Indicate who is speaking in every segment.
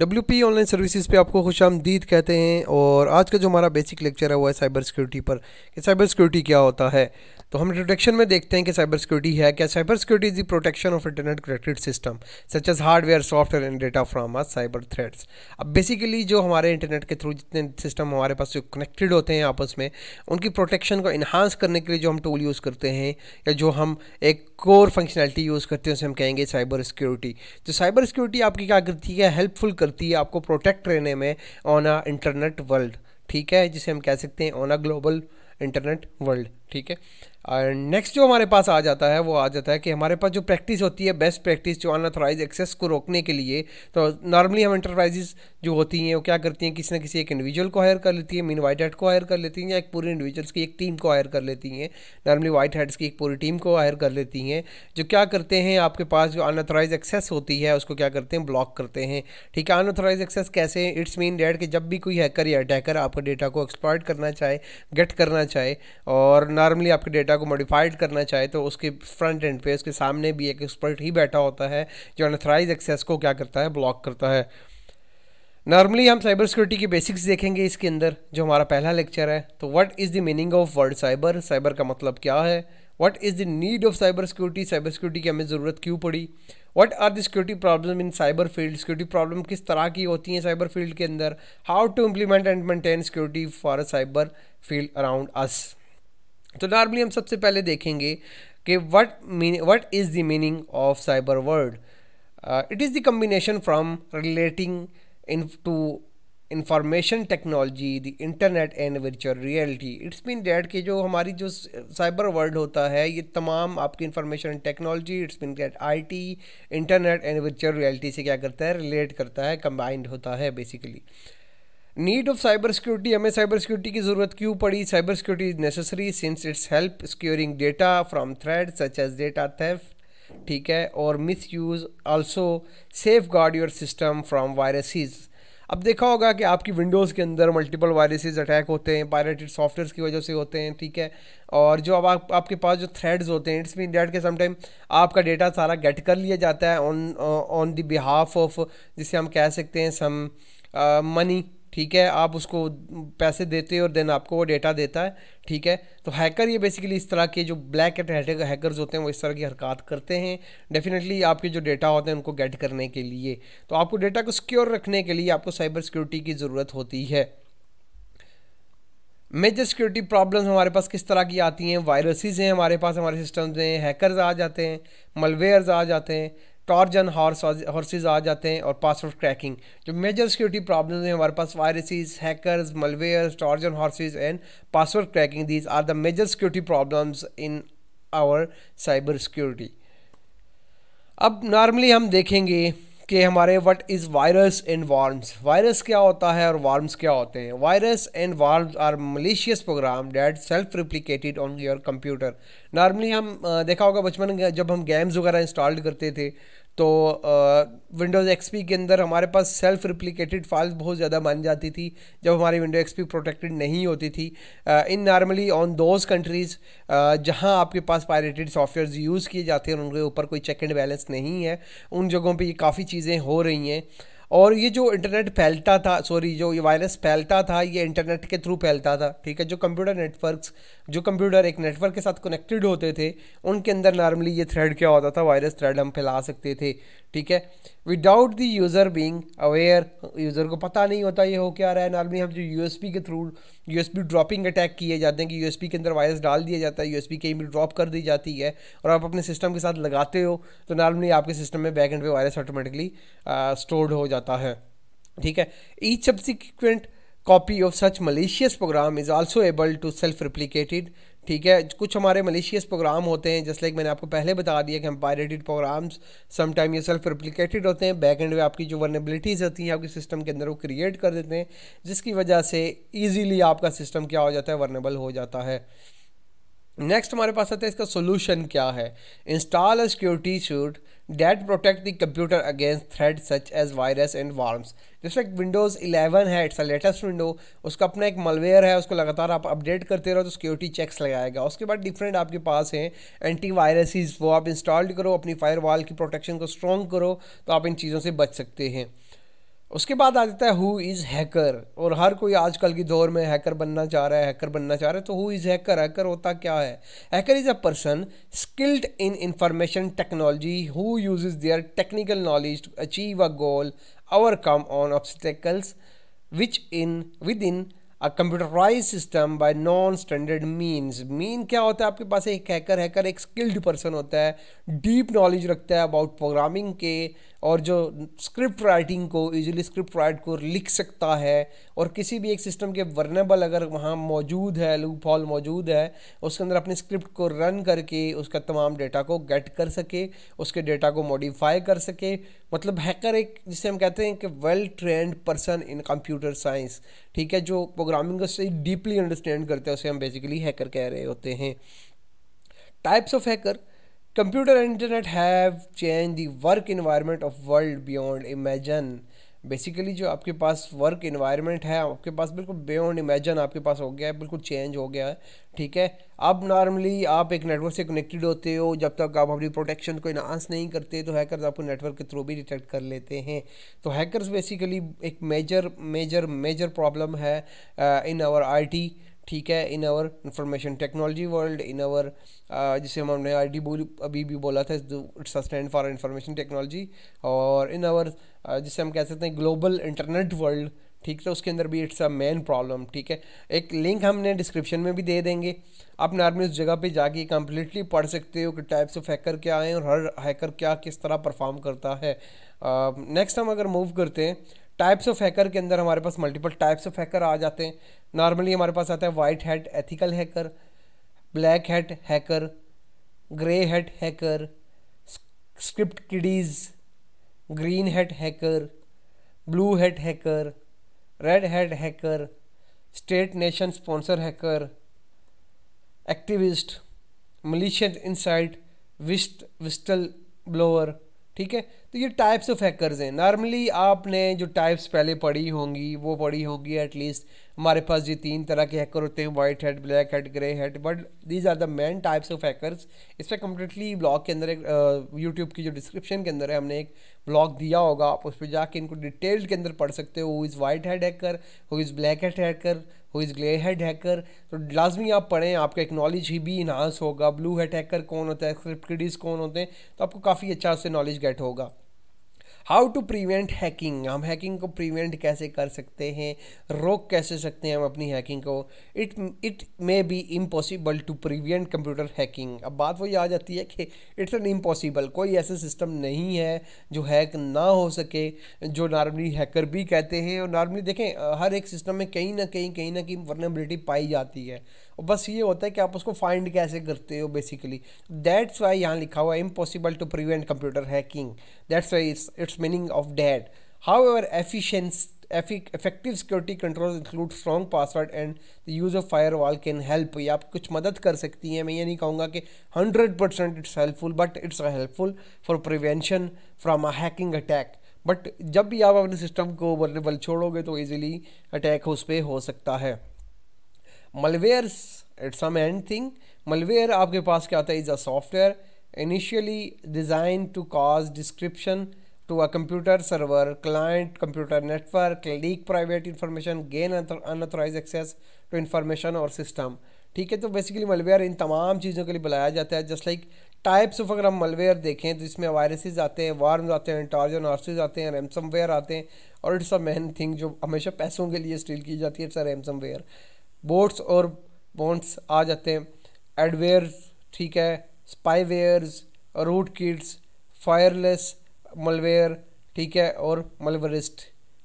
Speaker 1: W P online services पे आपको खुश आमदीद कहते हैं और आज का जो हमारा बेसिक लेक्चर है वो है साइबर सिक्योरिटी पर कि साइबर सिक्योरिटी क्या होता है तो हम इंट्रोडक्शन में देखते हैं कि साइबर सिक्योरिटी है क्या cyber security is the protection of internet connected system such as hardware software and data from uh cyber threats अब बेसिकली जो हमारे इंटरनेट के थ्रू जितने सिस्टम हमारे पास जो कनेक्टेड होते हैं आपस में उनकी प्रोटेक्शन को इन्हांस करने के लिए जो हम टूल यूज़ करते हैं या जो हम एक कोर फंक्शनैलिटी यूज़ करते हैं उसे हम कहेंगे साइबर सिक्योरिटी तो साइबर सिक्योरिटी आपकी क्या करती है हेल्पफुल कर करती है आपको प्रोटेक्ट रहने में ऑन अ इंटरनेट वर्ल्ड ठीक है जिसे हम कह सकते हैं on a global internet world ठीक है नेक्स्ट जो हमारे पास आ जाता है वो आ जाता है कि हमारे पास जो प्रैक्टिस होती है बेस्ट प्रैक्टिस जो अनऑथोराइज एक्सेस को रोकने के लिए तो नॉर्मली हम इंटरप्राइजेज जो होती हैं वो क्या करती हैं किसी ना किसी एक इंडिविजुअल को हायर कर लेती है मीन वाइट हेड को हायर कर लेती हैं या एक पूरी इंडिविजुअल्स की एक टीम को हायर कर लेती हैं नॉर्मली वाइट हेड्स की एक पूरी टीम को हायर कर लेती हैं जो क्या करते हैं आपके पास जो अनऑथोराइज एक्सेस होती है उसको क्या करते हैं ब्लॉक करते हैं ठीक है अनऑथोराइज एक्सेस कैसे इट्स मीन डेट कि जब भी कोई हैकर या अटैकर आपके डेटा को एक्सप्लॉयट करना चाहे गेट करना चाहे और नॉर्मली आपके डेटा डेटा को मॉडिफाइड करना चाहे तो उसके फ्रंट एंड पे उसके सामने भी एक एक्सपर्ट ही बैठा होता है जो अनथराइज एक्सेस को क्या करता है ब्लॉक करता है नॉर्मली हम साइबर सिक्योरिटी की बेसिक्स देखेंगे इसके अंदर जो हमारा पहला लेक्चर है तो what is the meaning of world cyber cyber का मतलब क्या है what is the need of cyber security cyber security की हमें ज़रूरत क्यों पड़ी what are the security problem in cyber field security problem किस तरह की होती हैं साइबर फील्ड के अंदर how to implement and maintain security for cyber field around us तो नॉर्मली हम सबसे पहले देखेंगे कि what mean what is the meaning of cyber world it is the combination from relating in to information technology the internet and virtual reality it's mean that कि जो हमारी जो साइबर वर्ल्ड होता है ये तमाम आपकी information technology it's mean that I T internet and virtual reality से क्या करता है रिलेट करता है कम्बाइंड होता है basically need of cyber security हमें साइबर सिक्योरिटी की ज़रूरत क्यों पड़ी cyber security is necessary since it's help securing data from threat such as data theft ठीक है और misuse also safeguard your system from viruses अब देखा होगा कि आपकी विंडोज़ के अंदर मल्टीपल वायरसेस अटैक होते हैं पायरेटेड सॉफ्टवेयर की वजह से होते हैं ठीक है और जो अब आप, आपके पास जो थ्रेड्स होते हैं इट्स मीन डेट के समटाइम आपका डेटा सारा गेट कर लिया जाता है on on the behalf of जिसे हम कह सकते हैं सम मनी uh, ठीक है आप उसको पैसे देते हो और देन आपको वो डेटा देता है ठीक है तो हैकर ये बेसिकली इस तरह के जो ब्लैक एट हैकर्स होते हैं वो इस तरह की हरकत करते हैं डेफिनेटली आपके जो डेटा होते हैं उनको गेट करने के लिए तो आपको डेटा को सिक्योर रखने के लिए आपको साइबर सिक्योरिटी की ज़रूरत होती है मेजर सिक्योरिटी प्रॉब्लम्स हमारे पास किस तरह की आती हैं वायरसेज हैं हमारे पास हमारे सिस्टम में हैकर्स आ जाते हैं मलवेयर्स आ जाते हैं टॉर्जन हॉर्स हॉर्सेज आ जाते हैं और पासवर्ड क्रैकिंग जो मेजर सिक्योरिटी प्रॉब्लम्स हैं हमारे पास viruses hackers malwares Trojan horses and password cracking these are the major security problems in our cyber security अब नॉर्मली हम देखेंगे के हमारे what is virus and worms virus क्या होता है और वार्म्स क्या होते हैं virus and worms are malicious program that self replicated on your computer normally हम देखा होगा बचपन जब हम गेम्स वगैरह इंस्टॉल करते थे तो विंडोज़ एक्सपी के अंदर हमारे पास सेल्फ रिप्लिकेटेड फाइल्स बहुत ज़्यादा मान जाती थी जब हमारी विंडो एक्सपी प्रोटेक्टेड नहीं होती थी in normally on those countries जहां आपके पास पायरेटेड सॉफ्टवेयर यूज़ किए जाते हैं उनके ऊपर कोई चेक एंड बैलेंस नहीं है उन जगहों पर ये काफ़ी चीज़ें हो रही हैं और ये जो इंटरनेट फैलता था सॉरी जो ये वायरस फैलता था ये इंटरनेट के थ्रू फैलता था ठीक है जो कंप्यूटर नेटवर्क्स जो कंप्यूटर एक नेटवर्क के साथ कनेक्टेड होते थे उनके अंदर नॉर्मली ये थ्रेड क्या होता था वायरस थ्रेड हम फैला सकते थे ठीक है without the user being aware user को पता नहीं होता ये हो क्या रहा है नॉर्मली हम जो यू के थ्रू यू ड्रॉपिंग अटैक किए जाते हैं कि यू के अंदर वायरस डाल दिया जाता है यूएसपी कहीं भी ड्रॉप कर दी जाती है और आप अपने सिस्टम के साथ लगाते हो तो नॉर्मली आपके सिस्टम में बैक एंड पे वायरस ऑटोमेटिकली स्टोर्ड हो जाता है ठीक है each subsequent copy of such malicious program is also able to self replicated ठीक है कुछ हमारे मलिशियस प्रोग्राम होते हैं जैसे लाइक मैंने आपको पहले बता दिया कि हम पायरेटेड प्रोग्राम्स समटाइम ये सेल्फ रिप्लिकेटेड होते हैं बैक एंड वे आपकी जो वर्नेबिलिटीज़ होती हैं आपके सिस्टम के अंदर वो क्रिएट कर देते हैं जिसकी वजह से ईजीली आपका सिस्टम क्या हो जाता है वर्नेबल हो जाता है नेक्स्ट हमारे पास आता है इसका सोल्यूशन क्या है install a security suite that protect the computer against threat such as virus and worms जैसे विंडोज़ इलेवन है इट्स अ लेटेस्ट विंडो उसका अपना एक मलवेयर है उसको लगातार आप अपडेट करते रहो तो सिक्योरिटी चेक्स लगाएगा उसके बाद डिफरेंट आपके पास हैं एंटी वायरसिस वो आप इंस्टॉल करो अपनी फायरवॉल की प्रोटेक्शन को स्ट्रॉन्ग करो तो आप इन चीज़ों से बच सकते हैं उसके बाद आ जाता है हु इज़ हैकर और हर कोई आजकल की दौर में हैकर बनना चाह रहा है हैकर बनना चाह रहा है तो हु इज़ हैकर हैकर होता क्या है hacker is a person skilled in information technology who uses their technical knowledge to achieve a goal overcome on obstacles which in within a computerized system by non standard means mean क्या होता है आपके पास एक hacker hacker एक skilled person होता है deep knowledge रखता है अबाउट प्रोग्रामिंग के और जो स्क्रिप्ट राइटिंग को इजीली स्क्रिप्ट राइट को लिख सकता है और किसी भी एक सिस्टम के वर्नेबल अगर वहाँ मौजूद है लूप हॉल मौजूद है उसके अंदर अपने स्क्रिप्ट को रन करके उसका तमाम डेटा को गेट कर सके उसके डेटा को मॉडिफाई कर सके मतलब हैकर एक जिसे हम कहते हैं कि well trained person in computer science ठीक है जो प्रोग्रामिंग को सही डीपली अंडरस्टैंड करते हैं उसे हम बेसिकली हैकर कह रहे होते हैं types of hacker computer and internet have change the environment of world world imagine basically जो आपके पास वर्क इन्वायरमेंट है आपके पास बिल्कुल बियॉन्ड इमेजन आपके पास हो गया है बिल्कुल चेंज हो गया है ठीक है अब नॉर्मली आप एक नेटवर्क से कनेक्टेड होते हो जब तक आप अपनी प्रोटेक्शन को इनहांस नहीं करते तो हैकर्स आपको नेटवर्क के थ्रू भी डिटेक्ट कर लेते हैं तो हैकर्स बेसिकली एक मेजर मेजर मेजर प्रॉब्लम है इन आवर टी ठीक है in our information technology world in our जिसे हमने आई डी बोल अभी भी बोला था it's a stand for information technology और इन आवर uh, जिसे हम कह सकते हैं ग्लोबल इंटरनेट वर्ल्ड ठीक है तो उसके अंदर भी इट्स अ मेन प्रॉब्लम ठीक है एक लिंक हमने डिस्क्रिप्शन में भी दे देंगे आप नॉर्मली उस जगह पे जाके कम्प्लीटली पढ़ सकते हो कि टाइप्स ऑफ हैकर क्या हैं और हर हैकर क्या किस तरह परफॉर्म करता है नेक्स्ट uh, हम अगर मूव करते हैं टाइप्स ऑफ हैकर के अंदर हमारे पास मल्टीपल टाइप्स ऑफ हैकर आ जाते हैं नॉर्मली हमारे पास आता है white hat ethical hacker black hat hacker grey hat hacker script kiddies green hat hacker blue hat hacker red hat hacker state nation sponsor hacker activist malicious insider whist whistleblower ठीक है तो ये types of hackers हैं normally आपने जो types पहले पढ़ी होंगी वो पढ़ी होगी एटलीस्ट हमारे पास ये तीन तरह के हैकर होते हैं white hat black hat grey hat but these are the main types of hackers इस पर कम्प्लीटली ब्लॉग के अंदर एक यूट्यूब की जो डिस्क्रिप्शन के अंदर है हमने एक ब्लॉग दिया होगा आप उस पर जाके इनको डिटेल्ड के अंदर पढ़ सकते हो who is white hat hacker who is black hat hacker who is grey hat hacker तो लाजमी आप पढ़ें आपका एक नॉलेज ही भी इन्हांस होगा ब्लू हेड हैकर कौन होता है स्क्रिप्ट कौन होते हैं तो आपको काफ़ी अच्छा उससे नॉलेज गेट होगा हाउ टू प्रिवेंट हैकिंग हम हैकिंग को प्रिवेंट कैसे कर सकते हैं रोक कैसे सकते हैं हम अपनी हैकिंग को it it may be impossible to prevent computer hacking अब बात वही आ जाती है कि इट्स एन इम्पॉसिबल कोई ऐसा सिस्टम नहीं है जो हैक ना हो सके जो नॉर्मली हैकर भी कहते हैं और नॉर्मली देखें हर एक सिस्टम में कहीं ना कहीं कहीं ना कहीं वर्नेबिलिटी पाई जाती है और बस ये होता है कि आप उसको फाइंड कैसे करते हो बेसिकली दैट्स वाई यहाँ लिखा हुआ है impossible to prevent computer hacking that's why it's it's meaning of that however efficient security control include strong password and the use of firewall can help ये आप कुछ मदद कर सकती हैं मैं ये नहीं कहूँगा कि hundred percent it's helpful but it's helpful for prevention from a hacking attack but जब भी आप अपने सिस्टम को वर्नेबल छोड़ोगे तो ईजिली अटैक उस पर हो सकता है malware it's some and thing malware आपके पास क्या आता है is a software initially design to cause description to a computer server client computer network leak private information gain unauthorized access to information और सिस्टम ठीक है तो बेसिकली मलवेयर इन तमाम चीज़ों के लिए बुलाया जाता है जस्ट लाइक टाइप्स ऑफ अगर हम मलवेयर देखें तो इसमें वायरसेज आते हैं वार्म आते हैं टार्जन आर्सिस आते हैं रैमसम आते हैं और इट्स अ मेन थिंग जो हमेशा पैसों के लिए स्टील की जाती है इट्स अ रैमसम बोट्स और बॉन्ड्स आ जाते हैं एडवेयर ठीक है spywares rootkits fireless malware ठीक है और मलवरिस्ट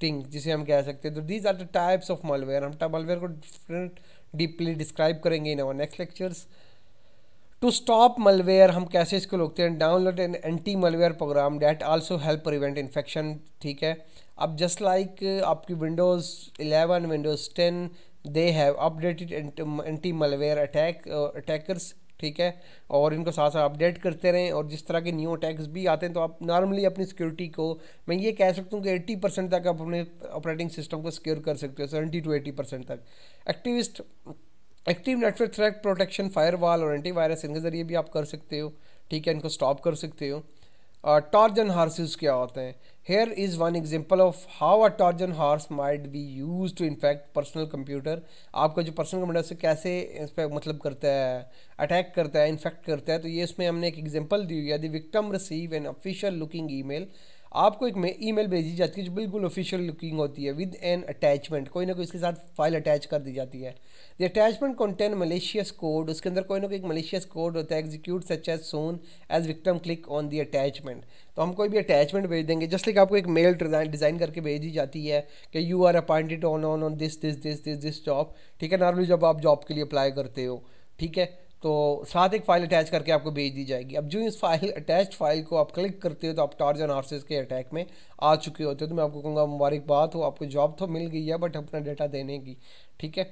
Speaker 1: टिंग जिसे हम कह सकते हैं तो these are the types of malware हम मलवेयर को डिफरेंट डीपली डिस्क्राइब करेंगे in our next lectures to stop malware हम कैसे इसको रोकते हैं download an anti malware program that also help prevent infection ठीक है अब जस्ट लाइक आपकी Windows 11 Windows 10 they have updated anti malware attack attackers ठीक है और इनको साथ साथ अपडेट करते रहें और जिस तरह के न्यू अटैक्स भी आते हैं तो आप नॉर्मली अपनी सिक्योरिटी को मैं ये कह सकता हूँ कि 80 परसेंट तक आप अपने ऑपरेटिंग सिस्टम को सिक्योर कर सकते हो सेवेंटी टू एटी परसेंट तक activist active network threat protection firewall और एंटीवायरस इनके ज़रिए भी आप कर सकते हो ठीक है इनको स्टॉप कर सकते हो टॉर्च एंड हार्सेस क्या होते हैं Here is one example of how a Trojan horse might be use to infect personal computer आपका जो पर्सनल कंप्यूटर से कैसे इस पर मतलब करता है अटैक करता है इन्फेक्ट करता है तो ये इसमें हमने एक एग्जाम्पल दी हुई है the victim receive an official looking email आपको एक ईमेल भेजी जाती है जो बिल्कुल ऑफिशियल लुकिंग होती है विद एन अटैचमेंट कोई ना कोई इसके साथ फाइल अटैच कर दी जाती है the attachment contain malicious code उसके अंदर कोई ना कोई एक मलेशियस कोड होता है execute such as soon as victim click on the attachment तो हम कोई भी अटैचमेंट भेज देंगे जस्ट लाइक आपको एक मेल डिज़ाइन करके भेजी जाती है कि you are appointed on on on this this this this this job ठीक है नॉर्मली जब आप जॉब के लिए अप्लाई करते हो ठीक है तो साथ एक फ़ाइल अटैच करके आपको भेज दी जाएगी अब जो इस फाइल अटैच फाइल को आप क्लिक करते हो तो आप टार्जन आर्सेज के अटैक में आ चुके होते हो तो मैं आपको कहूँगा मुबारकबाद हो आपको जॉब तो मिल गई है बट अपना डेटा देने की ठीक है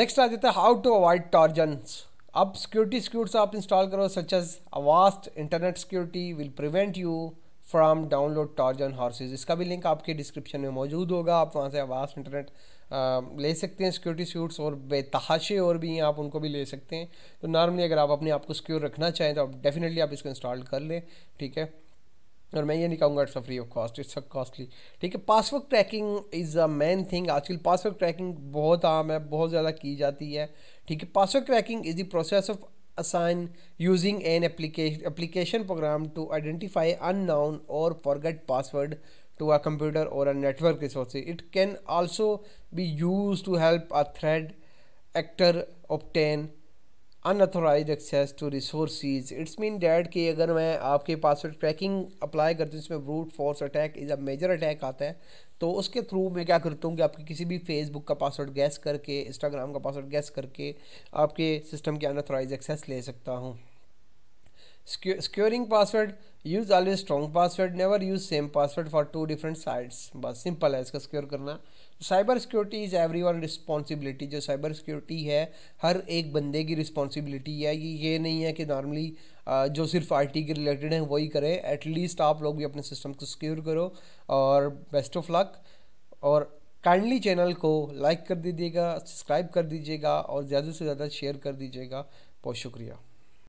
Speaker 1: नेक्स्ट आ जाता है हाउ टू अवॉइड टार्जन अब सिक्योरिटी स्क्यूट्स आप इंस्टॉल करो such as Avast internet security will prevent you from download on horses इसका भी लिंक आपके डिस्क्रिप्शन में मौजूद होगा आप वहाँ से आवास इंटरनेट ले सकते हैं सिक्योरिटी सूट्स और बेतहाशे और भी हैं आप उनको भी ले सकते हैं तो नॉर्मली अगर आप अपने आप को सिक्योर रखना चाहें तो आप डेफिनेटली आप इसको इंस्टॉल कर लें ठीक है और मैं ये नहीं कहूँगा it's a free of cost it's a costly ठीक है password tracking is a main thing आजकल पासवर्ड ट्रैकिंग बहुत आम है बहुत ज़्यादा की जाती है ठीक है password tracking is the process of assign using an application application program to identify unknown or forget password to a computer or a network resource. It can also be used to help a threat actor obtain unauthorized access to resource it's mean that कि अगर मैं आपके password trekking apply करती हूँ जिसमें brute force attack is a major attack आता है तो उसके थ्रू मैं क्या करता हूँ कि आपके किसी भी फेसबुक का पासवर्ड गैस करके इंस्टाग्राम का पासवर्ड गैस करके आपके सिस्टम के अनऑथोराइज एक्सेस ले सकता हूँ securing password use always strong password never use same password for two different sites बस सिंपल है इसका सिक्योर करना cyber security is every one responsibility जो साइबर सिक्योरिटी है हर एक बंदे की रिस्पॉन्सिबिलिटी है ये ये नहीं है कि नॉर्मली जो सिर्फ आईटी के रिलेटेड हैं वही करें एटलीस्ट आप लोग भी अपने सिस्टम को सिक्योर करो और बेस्ट ऑफ लक और काइंडली चैनल को लाइक कर दीजिएगा सब्सक्राइब कर दीजिएगा और ज़्यादा से ज़्यादा शेयर कर दीजिएगा बहुत शुक्रिया